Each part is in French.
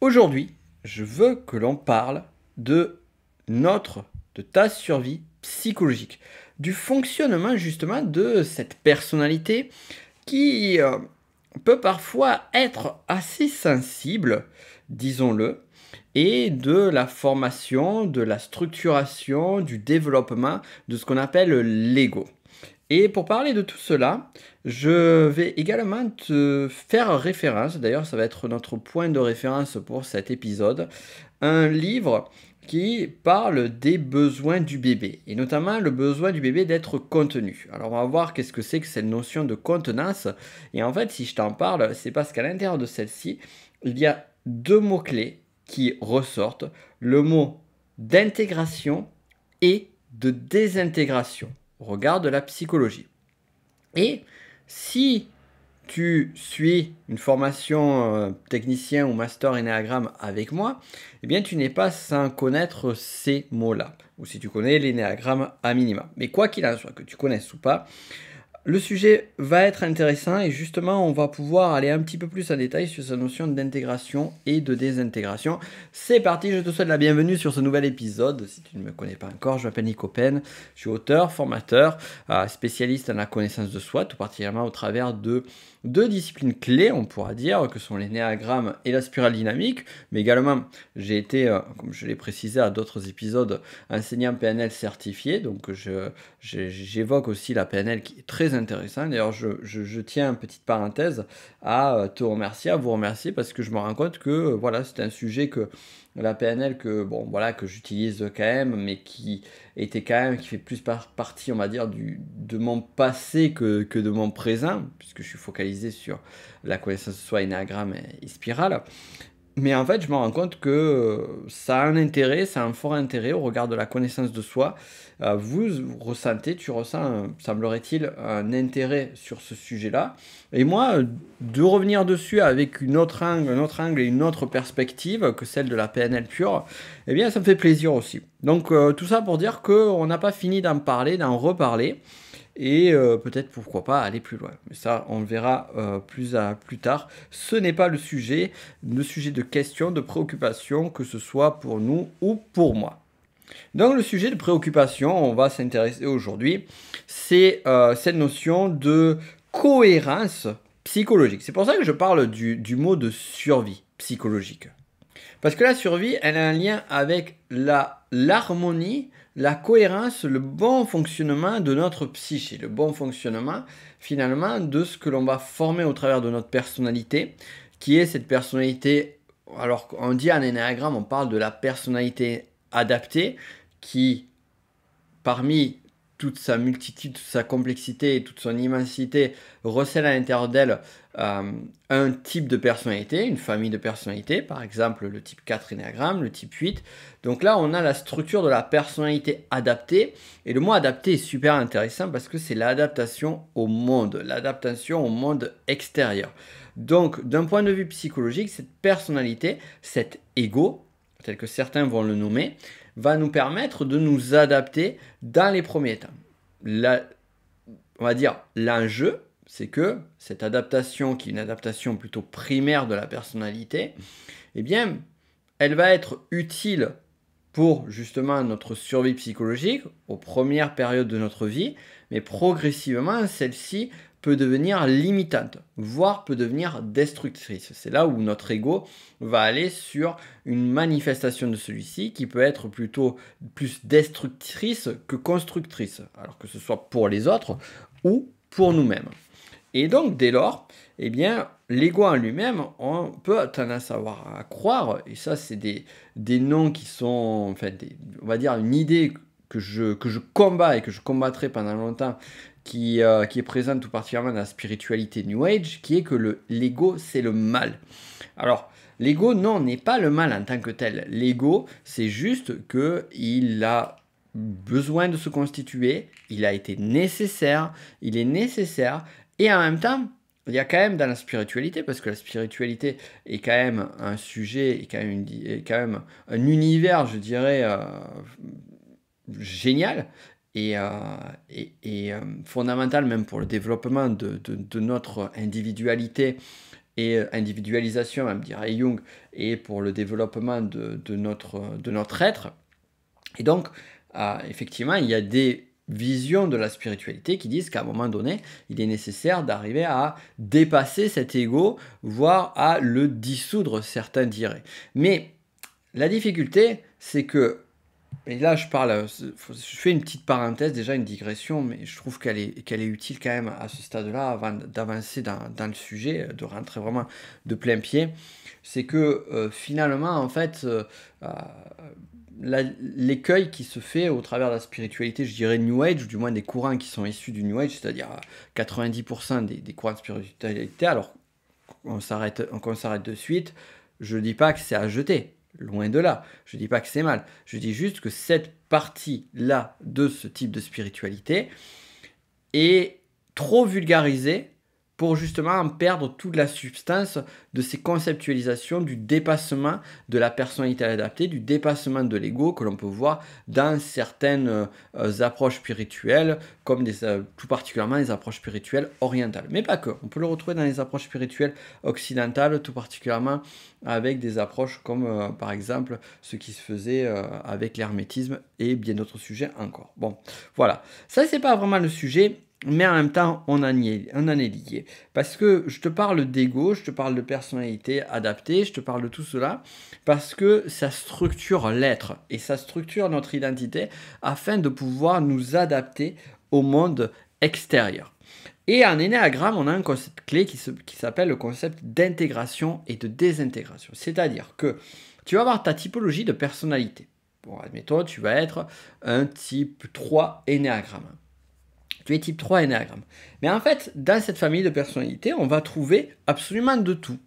Aujourd'hui, je veux que l'on parle de notre, de ta survie psychologique, du fonctionnement justement de cette personnalité qui euh, peut parfois être assez sensible, disons-le, et de la formation, de la structuration, du développement de ce qu'on appelle l'ego. Et pour parler de tout cela, je vais également te faire référence, d'ailleurs ça va être notre point de référence pour cet épisode, un livre qui parle des besoins du bébé, et notamment le besoin du bébé d'être contenu. Alors on va voir qu'est-ce que c'est que cette notion de contenance, et en fait si je t'en parle, c'est parce qu'à l'intérieur de celle-ci, il y a deux mots-clés qui ressortent, le mot d'intégration et de désintégration. Regarde de la psychologie. Et si tu suis une formation euh, technicien ou master énéagramme avec moi, eh bien tu n'es pas sans connaître ces mots-là, ou si tu connais l'énéagramme à minima. Mais quoi qu'il en soit, que tu connaisses ou pas, le sujet va être intéressant et justement on va pouvoir aller un petit peu plus en détail sur sa notion d'intégration et de désintégration. C'est parti, je te souhaite la bienvenue sur ce nouvel épisode. Si tu ne me connais pas encore, je m'appelle Nico Pen, je suis auteur, formateur, euh, spécialiste en la connaissance de soi, tout particulièrement au travers de deux disciplines clés, on pourra dire, que sont l'énéagramme et la spirale dynamique, mais également j'ai été, euh, comme je l'ai précisé à d'autres épisodes, enseignant PNL certifié, donc j'évoque aussi la PNL qui est très intéressant. D'ailleurs, je, tiens une petite parenthèse à euh, te remercier, à vous remercier, parce que je me rends compte que euh, voilà, c'est un sujet que la PNL que bon voilà que j'utilise quand même, mais qui était quand même qui fait plus partie, on va dire, du, de mon passé que, de mon présent, puisque je suis focalisé sur la connaissance soit soi, énagramme et spirale mais en fait, je me rends compte que euh, ça a un intérêt, ça a un fort intérêt au regard de la connaissance de soi. Euh, vous ressentez, tu ressens, euh, semblerait-il, un intérêt sur ce sujet-là. Et moi, de revenir dessus avec une autre angle, un autre angle et une autre perspective que celle de la PNL pure, eh bien, ça me fait plaisir aussi. Donc, tout ça pour dire qu'on n'a pas fini d'en parler, d'en reparler et euh, peut-être pourquoi pas aller plus loin. Mais ça, on le verra euh, plus, à, plus tard. Ce n'est pas le sujet, le sujet de question, de préoccupation, que ce soit pour nous ou pour moi. Donc le sujet de préoccupation, on va s'intéresser aujourd'hui, c'est euh, cette notion de cohérence psychologique. C'est pour ça que je parle du, du mot de survie psychologique. Parce que la survie, elle a un lien avec l'harmonie la cohérence, le bon fonctionnement de notre psyché, le bon fonctionnement finalement de ce que l'on va former au travers de notre personnalité, qui est cette personnalité, alors on dit en énéagramme, on parle de la personnalité adaptée, qui parmi toute sa multitude, toute sa complexité et toute son immensité recèle à l'intérieur d'elle euh, un type de personnalité, une famille de personnalités, par exemple le type 4 ennéagramme, le type 8. Donc là, on a la structure de la personnalité adaptée. Et le mot adapté est super intéressant parce que c'est l'adaptation au monde, l'adaptation au monde extérieur. Donc, d'un point de vue psychologique, cette personnalité, cet ego, tel que certains vont le nommer, va nous permettre de nous adapter dans les premiers temps. on va dire l'enjeu, c'est que cette adaptation, qui est une adaptation plutôt primaire de la personnalité, eh bien, elle va être utile pour justement notre survie psychologique aux premières périodes de notre vie, mais progressivement, celle-ci peut devenir limitante, voire peut devenir destructrice. C'est là où notre ego va aller sur une manifestation de celui-ci qui peut être plutôt plus destructrice que constructrice, alors que ce soit pour les autres ou pour nous-mêmes. Et donc dès lors, eh bien, l'ego en lui-même, on peut tendance à, savoir, à croire, et ça c'est des, des noms qui sont, enfin, on va dire une idée que je, que je combats et que je combattrai pendant longtemps, qui, euh, qui, est présente tout particulièrement dans la spiritualité New Age, qui est que le l'ego c'est le mal. Alors l'ego non n'est pas le mal en tant que tel. L'ego c'est juste que il a besoin de se constituer, il a été nécessaire, il est nécessaire et en même temps il y a quand même dans la spiritualité, parce que la spiritualité est quand même un sujet, est quand même, quand même un univers, je dirais, euh, génial, et, euh, euh même pour le développement de, de, notre individualité et euh, individualisation, même dirait Jung, et pour le développement de, de notre, de notre être. Et donc, euh, effectivement, il y a des visions de la spiritualité qui disent qu'à un moment donné, il est nécessaire d'arriver à dépasser cet ego, voire à le dissoudre, certains diraient. Mais la difficulté, c'est que et là, je parle, euh, je fais une petite parenthèse, déjà une digression, mais je trouve qu'elle est, qu'elle est utile quand même à ce stade-là, avant d'avancer dans, le sujet, euh, de rentrer vraiment de plein pied. C'est que euh, finalement, en fait, l'écueil qui se fait au travers de la spiritualité, je dirais New Age, ou du moins des courants qui sont issus du New Age, c'est-à-dire 90% des, courants de spiritualité, alors s'arrête, qu'on s'arrête de suite, je ne dis pas que c'est à jeter Loin de là. Je ne dis pas que c'est mal. Je dis juste que cette partie-là de ce type de spiritualité est trop vulgarisée pour justement perdre toute la substance de ces conceptualisations du dépassement de la personnalité adaptée, du dépassement de l'ego que l'on peut voir dans certaines euh, approches spirituelles, comme des, euh, tout particulièrement les approches spirituelles orientales. Mais pas que, on peut le retrouver dans les approches spirituelles occidentales, tout particulièrement avec des approches comme euh, par exemple ce qui se faisait avec l'hermétisme et bien d'autres sujets encore. Bon, voilà, ça c'est pas vraiment le sujet, mais en même temps, on en, est, on lié. Parce que je te parle d'ego, je te parle de personnalité adaptée, je te parle de tout cela, parce que ça structure l'être et ça structure notre identité afin de pouvoir nous adapter au monde extérieur. Et en énéagramme, on a un concept clé qui, s'appelle le concept d'intégration et de désintégration. C'est-à-dire que tu vas avoir ta typologie de personnalité. Bon, admettons, tu vas être un type 3 énéagramme tu es type 3 Enneagramme. Mais en fait, dans cette famille de personnalités, on va trouver absolument de tout.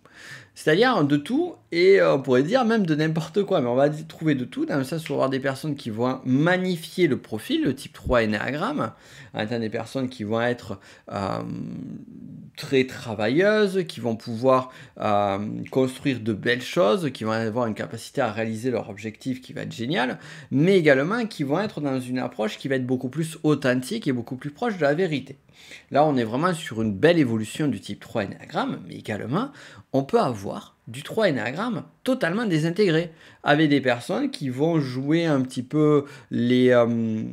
C'est-à-dire de tout, et euh, on pourrait dire même de n'importe quoi, mais on va trouver de tout, dans le sens où on des personnes qui vont magnifier le profil, le type 3 Enneagram, en des personnes qui vont être euh, très travailleuses, qui vont pouvoir euh, construire de belles choses, qui vont avoir une capacité à réaliser leur objectif qui va être génial, mais également qui vont être dans une approche qui va être beaucoup plus authentique et beaucoup plus proche de la vérité. Là, on est vraiment sur une belle évolution du type 3 enneagramme, mais également, on peut avoir du 3 enneagramme totalement désintégré, avec des personnes qui vont jouer un petit peu les, euh,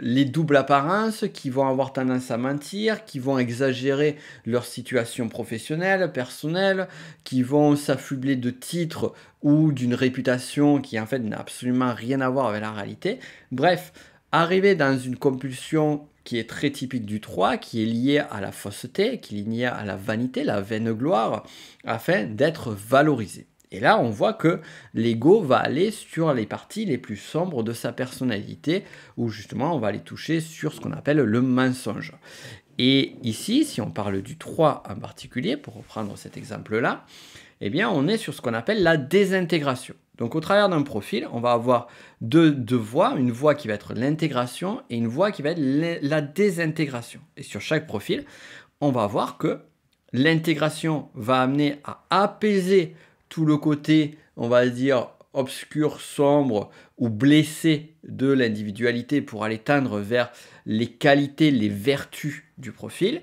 les doubles apparences, qui vont avoir tendance à mentir, qui vont exagérer leur situation professionnelle, personnelle, qui vont s'affubler de titres ou d'une réputation qui en fait n'a absolument rien à voir avec la réalité. Bref, arriver dans une compulsion qui est très typique du 3, qui est lié à la fausseté, qui est lié à la vanité, la vaine gloire, afin d'être valorisé. Et là, on voit que l'ego va aller sur les parties les plus sombres de sa personnalité, où justement on va aller toucher sur ce qu'on appelle le mensonge. Et ici, si on parle du 3 en particulier, pour reprendre cet exemple-là, eh bien on est sur ce qu'on appelle la désintégration. Donc au travers d'un profil, on va avoir deux, voies, une voie qui va être l'intégration et une voie qui va être la désintégration. Et sur chaque profil, on va voir que l'intégration va amener à apaiser tout le côté, on va dire, obscur, sombre ou blessé de l'individualité pour aller tendre vers les qualités, les vertus du profil.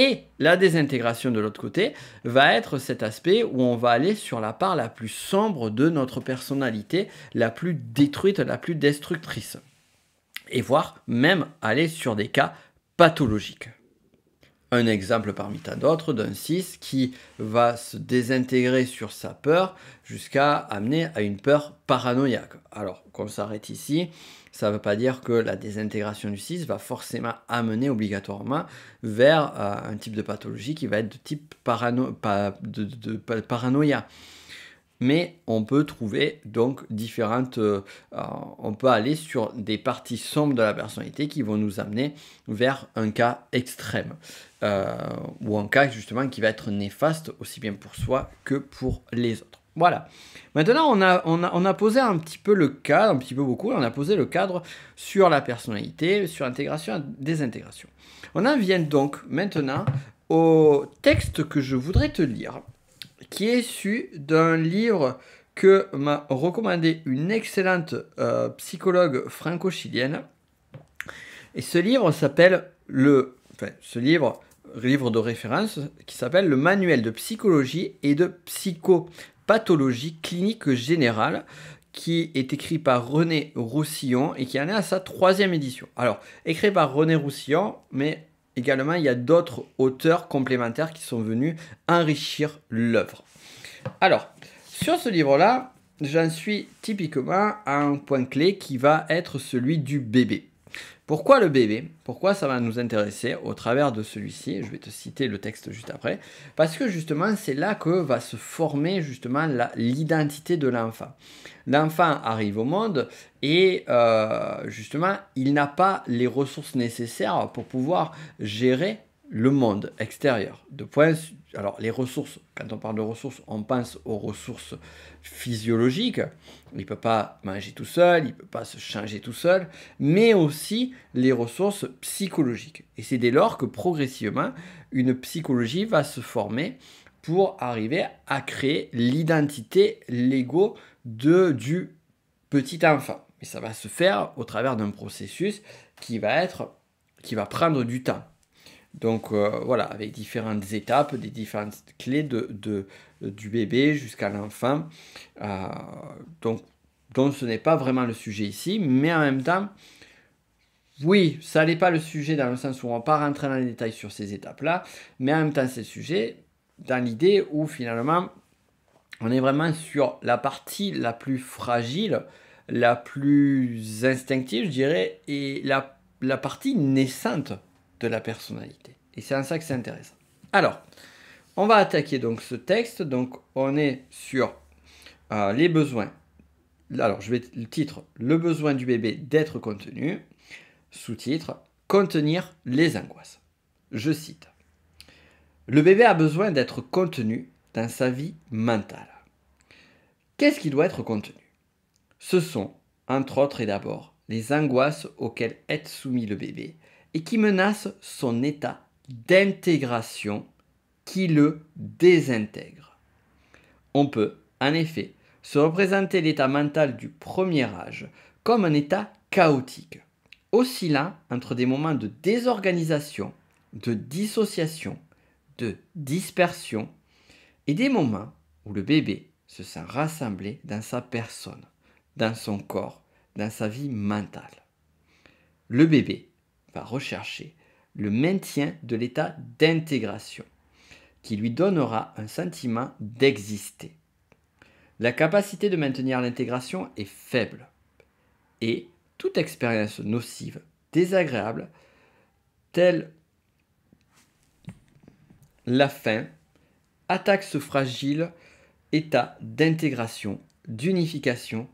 Et la désintégration de l'autre côté va être cet aspect où on va aller sur la part la plus sombre de notre personnalité, la plus détruite, la plus destructrice. Et voire même aller sur des cas pathologiques un exemple parmi tant d'autres d'un cis qui va se désintégrer sur sa peur jusqu'à amener à une peur paranoïaque. Alors qu'on s'arrête ici, ça ne veut pas dire que la désintégration du cis va forcément amener obligatoirement vers euh, un type de pathologie qui va être de type de, paranoïa mais on peut trouver donc différentes, euh, euh, on peut aller sur des parties sombres de la personnalité qui vont nous amener vers un cas extrême euh, ou un cas justement qui va être néfaste aussi bien pour soi que pour les autres. Voilà. Maintenant, on a, posé un petit peu le cadre, un petit peu beaucoup, on a posé le cadre sur la personnalité, sur intégration, désintégration. On en vient donc maintenant au texte que je voudrais te lire, qui est issu d'un livre que m'a recommandé une excellente euh, psychologue franco-chilienne. Et ce livre s'appelle le... ce livre, livre de référence, qui s'appelle le Manuel de psychologie et de psychopathologie clinique générale, qui est écrit par René Roussillon et qui en est à sa troisième édition. Alors, écrit par René Roussillon, mais également, il y a d'autres auteurs complémentaires qui sont venus enrichir l'œuvre. Alors, sur ce livre-là, j'en suis typiquement à un point clé qui va être celui du bébé. Pourquoi le bébé Pourquoi ça va nous intéresser au travers de celui-ci Je vais te citer le texte juste après. Parce que justement, c'est là que va se former justement l'identité de l'enfant. L'enfant arrive au monde et euh, justement, il n'a pas les ressources nécessaires pour pouvoir gérer le monde extérieur. De point alors les ressources, quand on parle de ressources, on pense aux ressources physiologiques. Il ne peut pas manger tout seul, il ne peut pas se changer tout seul, mais aussi les ressources psychologiques. Et c'est dès lors que progressivement, une psychologie va se former pour arriver à créer l'identité, l'ego du petit enfant. Et ça va se faire au travers d'un processus qui va être, qui va prendre du temps. Donc euh, voilà, avec différentes étapes, des différentes clés du bébé jusqu'à l'enfant. Euh, donc, donc ce n'est pas vraiment le sujet ici, mais en même temps, oui, ça n'est pas le sujet dans le sens où on ne va pas rentrer dans les détails sur ces étapes-là, mais en même temps c'est le sujet dans l'idée où finalement on est vraiment sur la partie la plus fragile, la plus instinctive je dirais, et la partie naissante de la personnalité. Et c'est en ça que c'est intéressant. Alors, on va attaquer donc ce texte. Donc, on est sur euh, les besoins. Alors, je vais le titre Le besoin du bébé d'être contenu. Sous-titre Contenir les angoisses. Je cite Le bébé a besoin d'être contenu dans sa vie mentale. Qu'est-ce qui doit être contenu Ce sont, entre autres et d'abord, les angoisses auxquelles est soumis le bébé et qui menace son état d'intégration qui le désintègre. On peut, en effet, se représenter l'état mental du premier âge comme un état chaotique, oscillant entre des moments de désorganisation, de dissociation, de dispersion, et des moments où le bébé se sent rassemblé dans sa personne, dans son corps, dans sa vie mentale. Le bébé rechercher le maintien de l'état d'intégration, qui lui donnera un sentiment d'exister. La capacité de maintenir l'intégration est faible, et toute expérience nocive, désagréable, telle la faim, attaque ce fragile état d'intégration, d'unification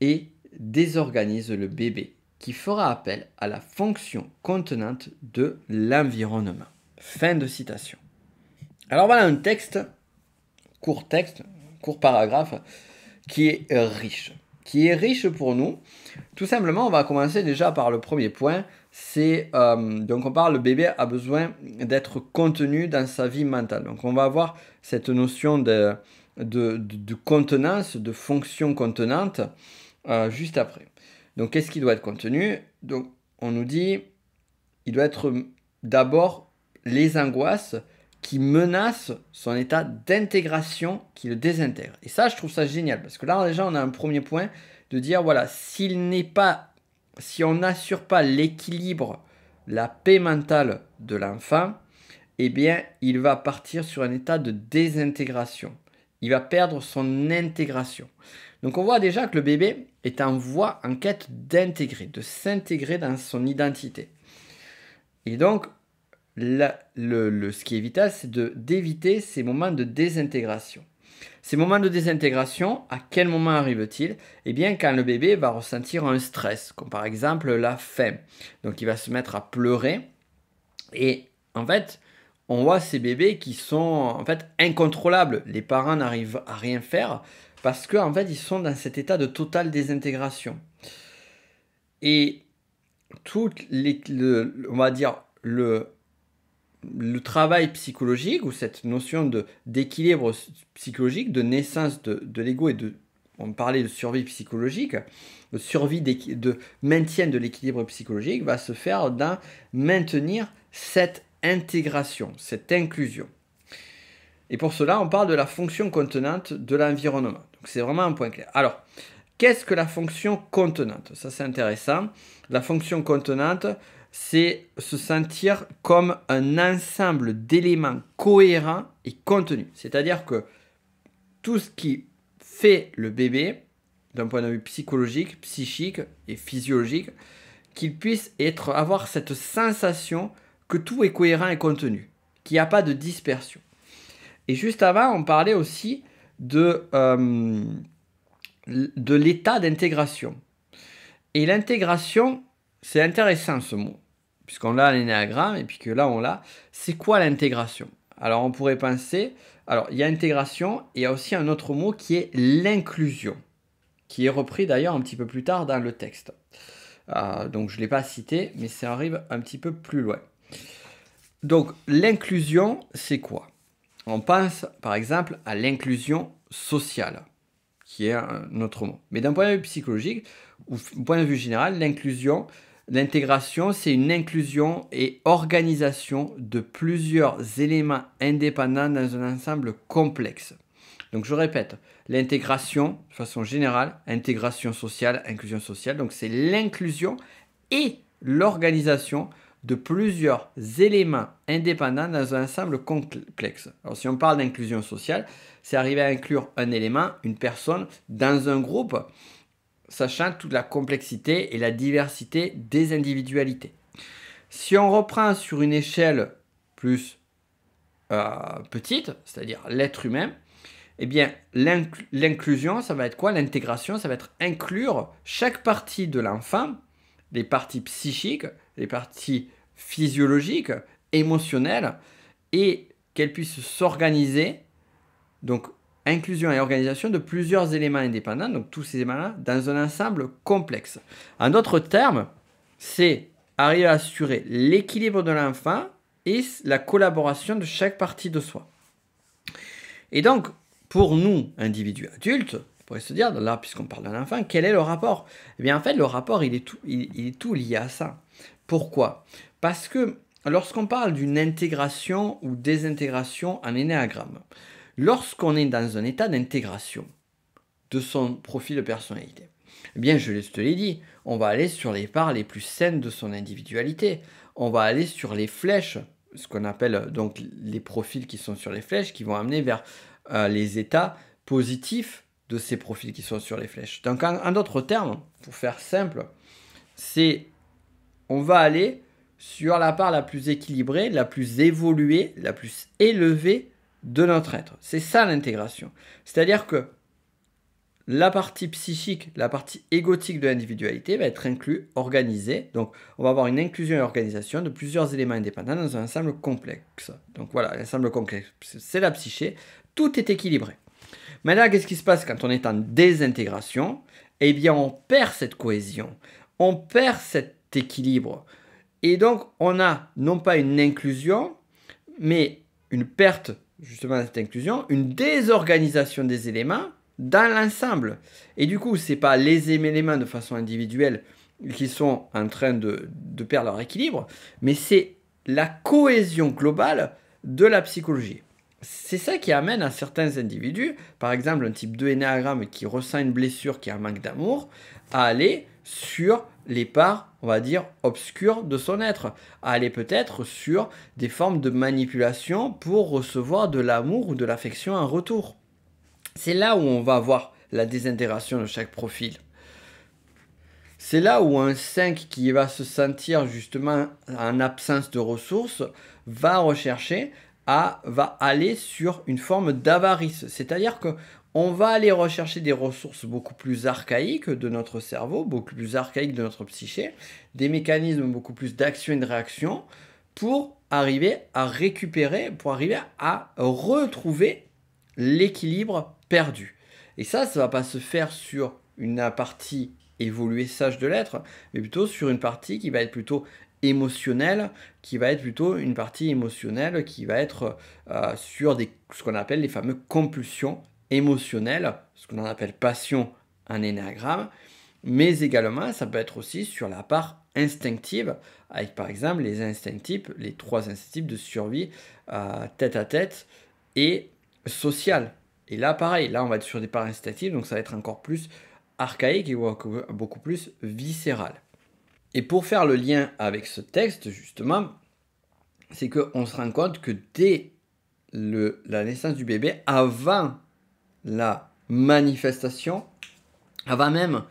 et désorganise le bébé qui fera appel à la fonction contenante de l'environnement. Fin de citation. Alors voilà un texte, court texte, court paragraphe, qui est euh, riche. Qui est riche pour nous. Tout simplement, on va commencer déjà par le premier point. C'est euh, donc on parle le bébé a besoin d'être contenu dans sa vie mentale. Donc on va avoir cette notion de, de, contenance, de fonction contenante euh, juste après. Donc qu'est-ce qui doit être contenu Donc on nous dit, il doit être d'abord les angoisses qui menacent son état d'intégration qui le désintègre. Et ça, je trouve ça génial, parce que là déjà, on a un premier point de dire, voilà, s'il n'est pas, si on n'assure pas l'équilibre, la paix mentale de l'enfant, eh bien, il va partir sur un état de désintégration. Il va perdre son intégration. Donc on voit déjà que le bébé, est en voie, en quête d'intégrer, de s'intégrer dans son identité. Et donc, le, ce qui est vital, c'est d'éviter ces moments de désintégration. Ces moments de désintégration, à quel moment arrive-t-il? Eh bien, quand le bébé va ressentir un stress, comme par exemple la faim. Donc, il va se mettre à pleurer. Et en fait, on voit ces bébés qui sont en fait incontrôlables. Les parents n'arrivent à rien faire parce qu'en en fait, ils sont dans cet état de totale désintégration. Et tout les, le, on va dire, le, le travail psychologique ou cette notion d'équilibre psychologique, de naissance de, l'ego et de, on parlait de survie psychologique, de survie de maintien de l'équilibre psychologique va se faire dans maintenir cette intégration, cette inclusion. Et pour cela, on parle de la fonction contenante de l'environnement. Donc c'est vraiment un point clair. Alors, qu'est-ce que la fonction contenante Ça c'est intéressant. La fonction contenante, c'est se sentir comme un ensemble d'éléments cohérents et contenus. C'est-à-dire que tout ce qui fait le bébé, d'un point de vue psychologique, psychique et physiologique, qu'il puisse être, avoir cette sensation que tout est cohérent et contenu, qu'il n'y a pas de dispersion. Et juste avant, on parlait aussi euh, de, l'état d'intégration. Et l'intégration, c'est intéressant ce mot, puisqu'on l'a à l'énéagramme et puis que là on l'a. C'est quoi l'intégration Alors on pourrait penser, alors il y a intégration et il y a aussi un autre mot qui est l'inclusion, qui est repris d'ailleurs un petit peu plus tard dans le texte. Euh, donc je ne l'ai pas cité, mais ça arrive un petit peu plus loin. Donc l'inclusion, c'est quoi on pense par exemple à l'inclusion sociale, qui est notre mot. Mais d'un point de vue psychologique, ou d'un point de vue général, l'inclusion, l'intégration, c'est une inclusion et organisation de plusieurs éléments indépendants dans un ensemble complexe. Donc je répète, l'intégration, de façon générale, intégration sociale, inclusion sociale, donc c'est l'inclusion et l'organisation de plusieurs éléments indépendants dans un ensemble complexe. Alors si on parle d'inclusion sociale, c'est arriver à inclure un élément, une personne, dans un groupe, sachant toute la complexité et la diversité des individualités. Si on reprend sur une échelle plus euh, petite, c'est-à-dire l'être humain, eh bien, l'inclusion, ça va être quoi L'intégration, ça va être inclure chaque partie de l'enfant les parties psychiques, les parties physiologiques, émotionnelles, et qu'elles puissent s'organiser, donc inclusion et organisation de plusieurs éléments indépendants, donc tous ces éléments-là, dans un ensemble complexe. En d'autres termes, c'est arriver à assurer l'équilibre de l'enfant et la collaboration de chaque partie de soi. Et donc, pour nous, individus adultes, pourrait se dire, là, puisqu'on parle d'un enfant, quel est le rapport Eh bien, en fait, le rapport, il est tout, il, est tout lié à ça. Pourquoi Parce que lorsqu'on parle d'une intégration ou désintégration en énéagramme, lorsqu'on est dans un état d'intégration de son profil de personnalité, eh bien, je te l'ai dit, on va aller sur les parts les plus saines de son individualité. On va aller sur les flèches, ce qu'on appelle euh, donc les profils qui sont sur les flèches, qui vont amener vers euh, les états positifs de ces profils qui sont sur les flèches. Donc en, d'autres termes, pour faire simple, c'est on va aller sur la part la plus équilibrée, la plus évoluée, la plus élevée de notre être. C'est ça l'intégration. C'est-à-dire que la partie psychique, la partie égotique de l'individualité va être inclue, organisée. Donc, on va avoir une inclusion et organisation de plusieurs éléments indépendants dans un ensemble complexe. Donc voilà, l'ensemble complexe, c'est la psyché. Tout est équilibré. Mais là, qu'est-ce qui se passe quand on est en désintégration Eh bien, on perd cette cohésion, on perd cet équilibre. Et donc, on a non pas une inclusion, mais une perte justement de cette inclusion, une désorganisation des éléments dans l'ensemble. Et du coup, ce n'est pas les éléments de façon individuelle qui sont en train de, de perdre leur équilibre, mais c'est la cohésion globale de la psychologie c'est ça qui amène à certains individus, par exemple un type 2 énéagramme qui ressent une blessure, qui a un manque d'amour, à aller sur les parts, on va dire, obscures de son être, à aller peut-être sur des formes de manipulation pour recevoir de l'amour ou de l'affection en retour. C'est là où on va voir la désintégration de chaque profil. C'est là où un 5 qui va se sentir justement en absence de ressources va rechercher va aller sur une forme d'avarice. C'est-à-dire que on va aller rechercher des ressources beaucoup plus archaïques de notre cerveau, beaucoup plus archaïques de notre psyché, des mécanismes beaucoup plus d'action et de réaction pour arriver à récupérer, pour arriver à retrouver l'équilibre perdu. Et ça, ça va pas se faire sur une partie évoluée, sage de l'être, mais plutôt sur une partie qui va être plutôt émotionnelle qui va être plutôt une partie émotionnelle qui va être euh, sur des, ce qu'on appelle les fameux compulsions émotionnelles, ce qu'on appelle passion en énéagramme, mais également ça peut être aussi sur la part instinctive, avec par exemple les instincts les trois instincts de survie euh, tête à tête et social. Et là pareil, là on va être sur des parts instinctives, donc ça va être encore plus archaïque et beaucoup plus viscéral. Et pour faire le lien avec ce texte, justement, c'est qu'on se rend compte que dès le, la naissance du bébé, avant la manifestation, avant même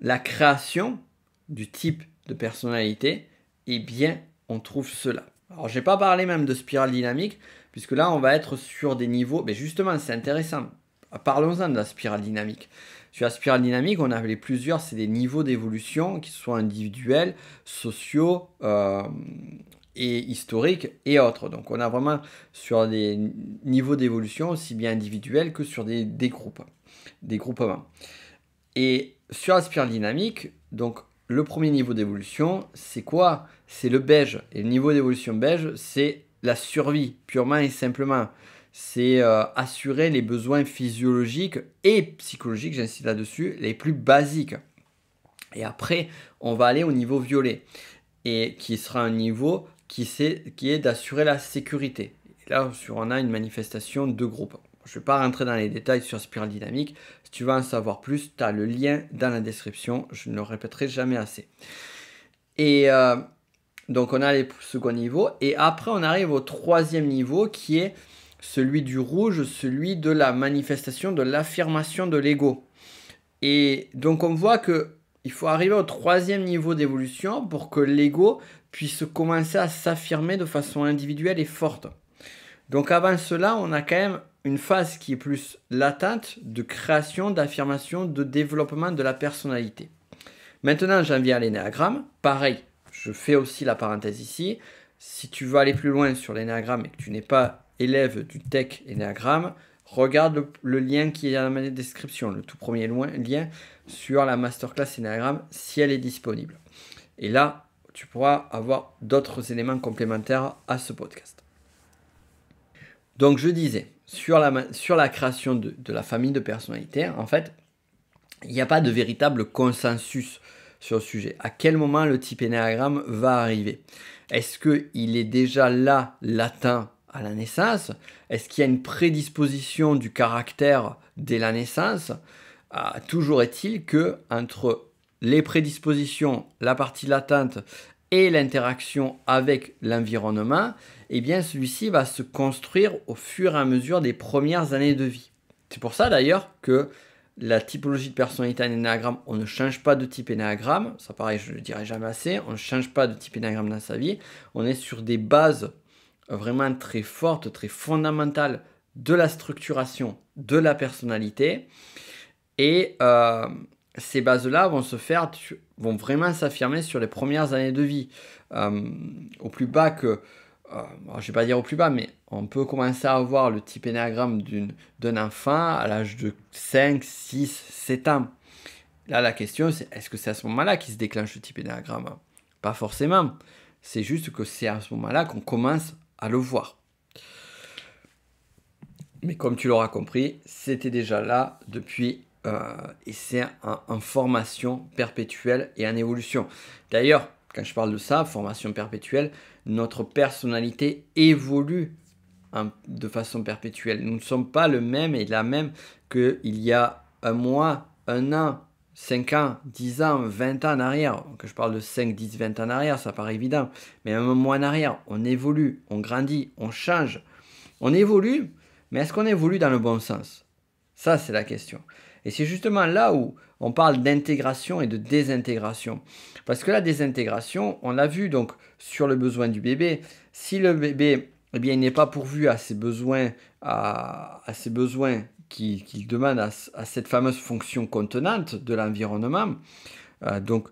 la création du type de personnalité, eh bien, on trouve cela. Alors, n'ai pas parlé même de spirale dynamique, puisque là, on va être sur des niveaux. Mais justement, c'est intéressant. Ah, parlons-en de la spirale dynamique. Sur la spirale dynamique, on avait plusieurs, c'est des niveaux d'évolution, qui soient individuels, sociaux euh, et historiques et autres. Donc on a vraiment sur des niveaux d'évolution aussi bien individuels que sur des, groupes, des groupements. Et sur la spirale dynamique, donc le premier niveau d'évolution, c'est quoi C'est le beige. Et le niveau d'évolution beige, c'est la survie, purement et simplement c'est euh, assurer les besoins physiologiques et psychologiques, j'insiste là-dessus, les plus basiques. Et après, on va aller au niveau violet, et qui sera un niveau qui, qui est d'assurer la sécurité. là là, on a une manifestation de groupe. Je ne vais pas rentrer dans les détails sur Spiral Dynamique. Si tu veux en savoir plus, tu as le lien dans la description. Je ne le répéterai jamais assez. Et euh, donc, on a les second niveaux. Et après, on arrive au troisième niveau qui est celui du rouge, celui de la manifestation, de l'affirmation de l'ego. Et donc on voit que il faut arriver au troisième niveau d'évolution pour que l'ego puisse commencer à s'affirmer de façon individuelle et forte. Donc avant cela, on a quand même une phase qui est plus latente de création, d'affirmation, de développement de la personnalité. Maintenant, j'en viens à l'énéagramme. Pareil, je fais aussi la parenthèse ici. Si tu veux aller plus loin sur l'énéagramme et que tu n'es pas élève du tech Enneagram, regarde le, lien qui est dans la description, le tout premier lien sur la masterclass Enneagram si elle est disponible. Et là, tu pourras avoir d'autres éléments complémentaires à ce podcast. Donc je disais, sur la, sur la création de, de la famille de personnalités, en fait, il n'y a pas de véritable consensus sur le sujet. À quel moment le type Enneagram va arriver Est-ce qu'il est déjà là, latent, la naissance Est-ce qu'il y a une prédisposition du caractère dès la naissance ah, Toujours est-il que entre les prédispositions, la partie latente et l'interaction avec l'environnement, eh bien celui-ci va se construire au fur et à mesure des premières années de vie. C'est pour ça d'ailleurs que la typologie de personnalité en énéagramme, on ne change pas de type énéagramme, ça pareil, je ne le dirai jamais assez, on ne change pas de type énéagramme dans sa vie, on est sur des bases vraiment très forte, très fondamentale de la structuration de la personnalité. Et euh, ces bases-là vont se faire, vont vraiment s'affirmer sur les premières années de vie. Euh, au plus bas que, euh, je ne vais pas dire au plus bas, mais on peut commencer à avoir le type d'une d'un enfant à l'âge de 5, 6, 7 ans. Là, la question, c'est est-ce que c'est à ce moment-là qu'il se déclenche le type énagramme Pas forcément. C'est juste que c'est à ce moment-là qu'on commence à le voir. Mais comme tu l'auras compris, c'était déjà là depuis euh, et c'est en formation perpétuelle et en évolution. D'ailleurs, quand je parle de ça, formation perpétuelle, notre personnalité évolue hein, de façon perpétuelle. Nous ne sommes pas le même et la même qu'il y a un mois, un an, 5 ans, 10 ans, 20 ans en arrière, que je parle de 5, 10, 20 ans en arrière, ça paraît évident, mais un mois en arrière, on évolue, on grandit, on change, on évolue, mais est-ce qu'on évolue dans le bon sens Ça, c'est la question. Et c'est justement là où on parle d'intégration et de désintégration. Parce que la désintégration, on l'a vu donc sur le besoin du bébé. Si le bébé eh bien, il n'est pas pourvu à ses besoins, à ses besoins qui, demande à, cette fameuse fonction contenante de l'environnement, euh, donc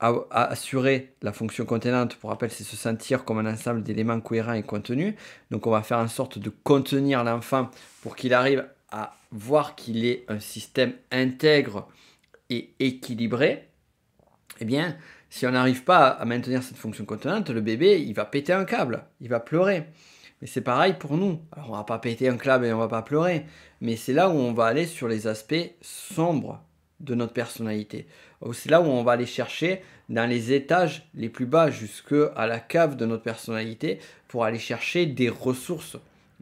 à, assurer la fonction contenante, pour rappel, c'est se sentir comme un ensemble d'éléments cohérents et contenus. Donc on va faire en sorte de contenir l'enfant pour qu'il arrive à voir qu'il est un système intègre et équilibré. Eh bien, si on n'arrive pas à maintenir cette fonction contenante, le bébé, il va péter un câble, il va pleurer. Et c'est pareil pour nous. Alors on va pas péter un club et on va pas pleurer, mais c'est là où on va aller sur les aspects sombres de notre personnalité. C'est là où on va aller chercher dans les étages les plus bas jusque à la cave de notre personnalité pour aller chercher des ressources.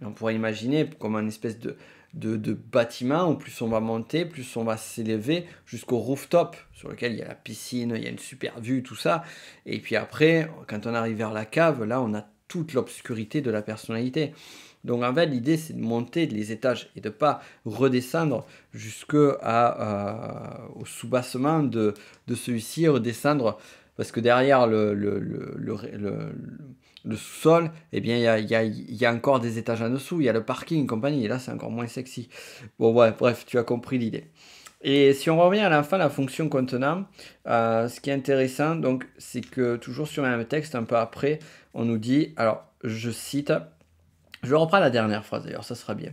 on pourrait imaginer comme un espèce de, de, de, bâtiment où plus on va monter, plus on va s'élever jusqu'au rooftop sur lequel il y a la piscine, il y a une super vue, tout ça. Et puis après, quand on arrive vers la cave, là on a l'obscurité de la personnalité. Donc en fait, l'idée, c'est de monter les étages et de pas redescendre jusque euh, au soubassement de, celui-ci, redescendre, parce que derrière le, sous-sol, eh bien, il y a, encore des étages en dessous, il y a le parking compagnie, et là, c'est encore moins sexy. Bon, ouais, bref, tu as compris l'idée. Et si on revient à la fin, la fonction contenant, euh, ce qui est intéressant, donc, c'est que toujours sur le même texte, un peu après, on nous dit, alors, je cite, je reprends la dernière phrase d'ailleurs, ça sera bien.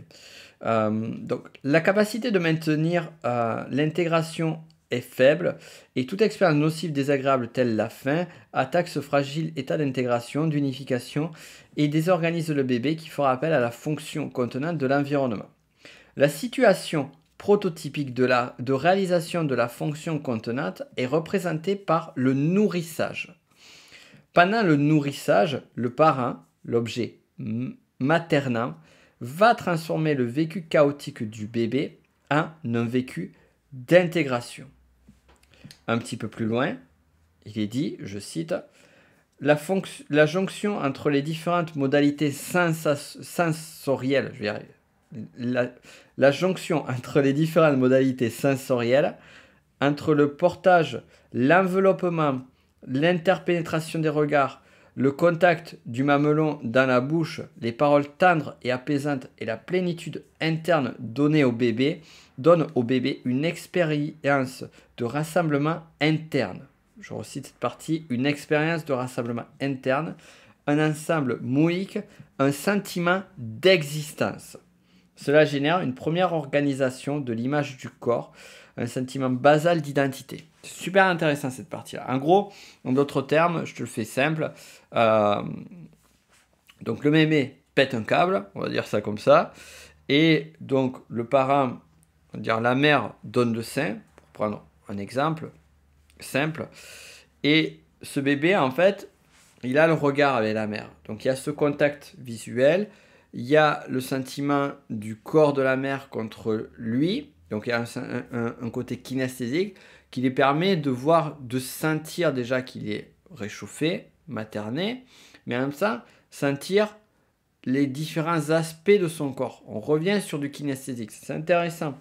Euh, donc, la capacité de maintenir euh, l'intégration est faible et toute expérience nocive désagréable telle la faim attaque ce fragile état d'intégration, d'unification et désorganise le bébé qui fera appel à la fonction contenante de l'environnement. La situation prototypique de, la, de réalisation de la fonction contenante est représenté par le nourrissage. Pendant le nourrissage, le parent, l'objet maternant, va transformer le vécu chaotique du bébé en un vécu d'intégration. Un petit peu plus loin, il est dit, je cite, la, jonction entre les différentes modalités sensorielles, je la, jonction entre les différentes modalités sensorielles, entre le portage, l'enveloppement, l'interpénétration des regards, le contact du mamelon dans la bouche, les paroles tendres et apaisantes et la plénitude interne donnée au bébé donne au bébé une expérience de rassemblement interne. Je recite cette partie, une expérience de rassemblement interne, un ensemble mouïque, un sentiment d'existence. Cela génère une première organisation de l'image du corps, un sentiment basal d'identité. Super intéressant cette partie-là. En gros, en d'autres termes, je te le fais simple. Euh, donc le mémé pète un câble, on va dire ça comme ça. Et donc le parent, on va dire la mère donne le sein, pour prendre un exemple simple. Et ce bébé, en fait, il a le regard avec la mère. Donc il y a ce contact visuel, il y a le sentiment du corps de la mère contre lui, donc il y a un, côté kinesthésique qui lui permet de voir, de sentir déjà qu'il est réchauffé, materné, mais en même temps sentir les différents aspects de son corps. On revient sur du kinesthésique, c'est intéressant.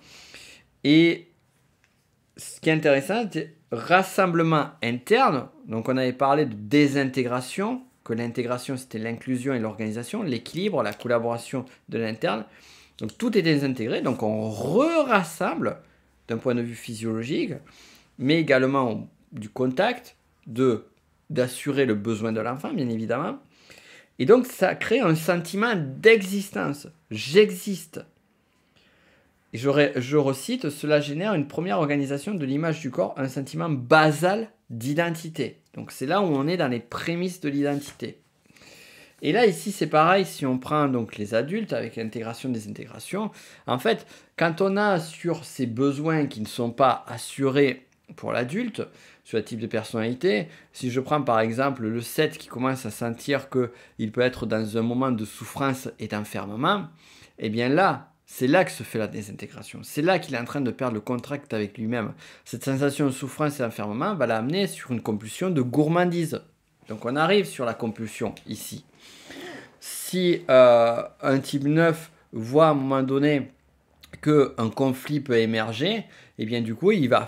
Et ce qui est intéressant, c'est rassemblement interne, donc on avait parlé de désintégration, que l'intégration, c'était l'inclusion et l'organisation, l'équilibre, la collaboration de l'interne. Donc tout est désintégré, donc on re-rassemble d'un point de vue physiologique, mais également du contact, de d'assurer le besoin de l'enfant, bien évidemment. Et donc ça crée un sentiment d'existence. J'existe. Et je recite, cela génère une première organisation de l'image du corps, un sentiment basal d'identité. Donc c'est là où on est dans les prémices de l'identité. Et là, ici, c'est pareil, si on prend donc les adultes avec l'intégration des intégrations, en fait, quand on a sur ces besoins qui ne sont pas assurés pour l'adulte, sur le type de personnalité, si je prends par exemple le 7 qui commence à sentir qu'il peut être dans un moment de souffrance et d'enfermement, eh bien là, c'est là que se fait la désintégration. C'est là qu'il est en train de perdre le contact avec lui-même. Cette sensation de souffrance et d'enfermement va l'amener sur une compulsion de gourmandise. Donc on arrive sur la compulsion ici. Si euh, un type 9 voit à un moment donné qu'un conflit peut émerger, eh bien du coup il va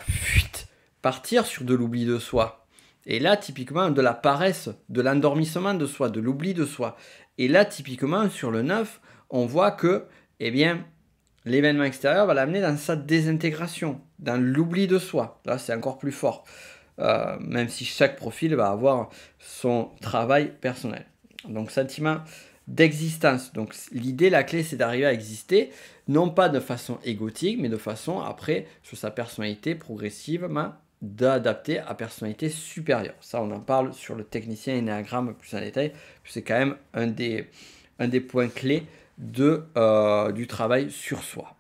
partir sur de l'oubli de soi. Et là typiquement de la paresse, de l'endormissement de soi, de l'oubli de soi. Et là typiquement sur le 9, on voit que eh bien l'événement extérieur va l'amener dans sa désintégration, dans l'oubli de soi. Là, c'est encore plus fort. Euh, même si chaque profil va avoir son travail personnel. Donc, sentiment d'existence. Donc, l'idée, la clé, c'est d'arriver à exister, non pas de façon égotique, mais de façon, après, sur sa personnalité progressivement d'adapter à personnalité supérieure. Ça, on en parle sur le technicien énéagramme plus en détail, c'est quand même un des points clés de, euh, du travail sur soi.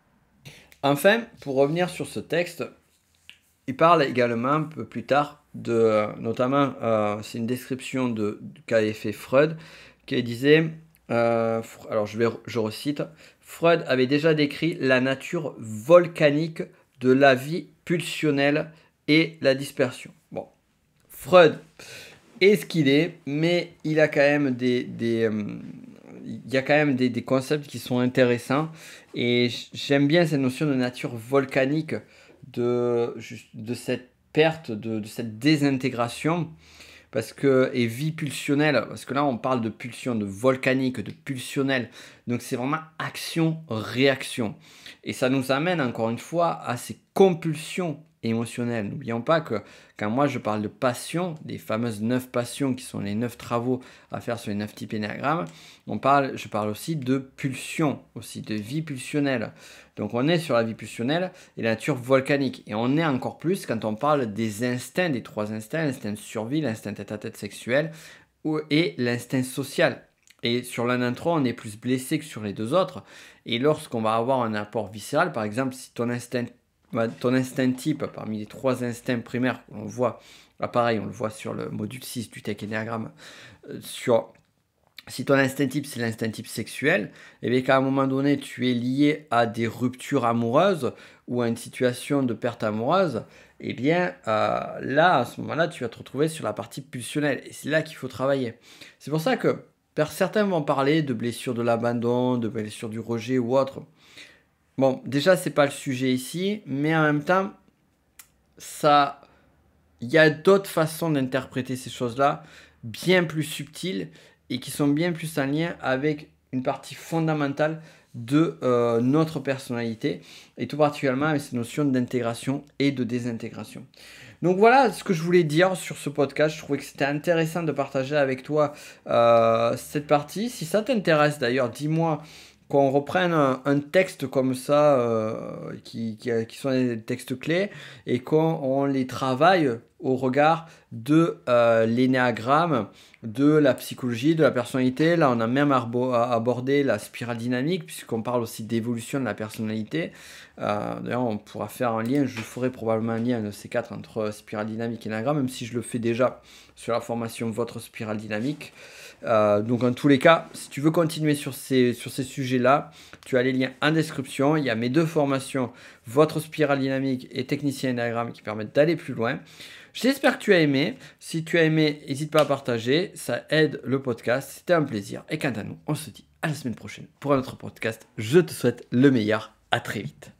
Enfin, pour revenir sur ce texte, il parle également un peu plus tard de, notamment, euh, c'est une description de, qu'avait fait Freud, qui disait, euh, alors je, vais, je recite, Freud avait déjà décrit la nature volcanique de la vie pulsionnelle et la dispersion. Bon, Freud est ce qu'il est, mais il a quand même des, il y a quand même des, concepts qui sont intéressants. Et j'aime bien cette notion de nature volcanique, de, de cette perte, de, cette désintégration parce que et vie pulsionnelle parce que là on parle de pulsion de volcanique de pulsionnelle. donc c'est vraiment action réaction et ça nous amène encore une fois à ces compulsions émotionnel. N'oublions pas que quand moi je parle de passion, des fameuses neuf passions qui sont les neuf travaux à faire sur les neuf types énéagrammes, on parle, je parle aussi de pulsion, aussi de vie pulsionnelle. Donc on est sur la vie pulsionnelle et la nature volcanique. Et on est encore plus quand on parle des instincts, des trois instincts, l'instinct de survie, l'instinct tête-à-tête sexuel et l'instinct social. Et sur l'un d'entre eux, on est plus blessé que sur les deux autres. Et lorsqu'on va avoir un apport viscéral, par exemple, si ton instinct bah, ton instinct type parmi les trois instincts primaires on voit, ah, pareil, on le voit sur le module 6 du Tech Enneagram, euh, sur si ton instinct type c'est l'instinct type sexuel, et eh bien qu'à un moment donné tu es lié à des ruptures amoureuses ou à une situation de perte amoureuse, et eh bien euh, là à ce moment-là tu vas te retrouver sur la partie pulsionnelle et c'est là qu'il faut travailler. C'est pour ça que certains vont parler de blessures de l'abandon, de blessure du rejet ou autre. Bon, déjà, ce n'est pas le sujet ici, mais en même temps, Il y a d'autres façons d'interpréter ces choses-là, bien plus subtiles et qui sont bien plus en lien avec une partie fondamentale de euh, notre personnalité et tout particulièrement avec ces notions d'intégration et de désintégration. Donc voilà ce que je voulais dire sur ce podcast. Je trouvais que c'était intéressant de partager avec toi euh, cette partie. Si ça t'intéresse d'ailleurs, dis-moi qu'on reprenne un, texte comme ça, euh, qui, sont des textes clés, et qu'on les travaille au regard de euh, l'énéagramme, de la psychologie, de la personnalité. Là, on a même abordé la spirale dynamique, puisqu'on parle aussi d'évolution de la personnalité. Euh, d'ailleurs, on pourra faire un lien, je ferai probablement un lien de ces quatre entre spirale dynamique et énéagramme, même si je le fais déjà sur la formation Votre spirale dynamique. Euh, donc en tous les cas, si tu veux continuer sur ces, sujets-là, tu as les liens en description. Il y a mes deux formations, votre spirale dynamique et technicien Enneagramme, qui permettent d'aller plus loin. J'espère que tu as aimé. Si tu as aimé, n'hésite pas à partager. Ça aide le podcast. C'était un plaisir. Et quant à nous, on se dit à la semaine prochaine pour un autre podcast. Je te souhaite le meilleur. À très vite.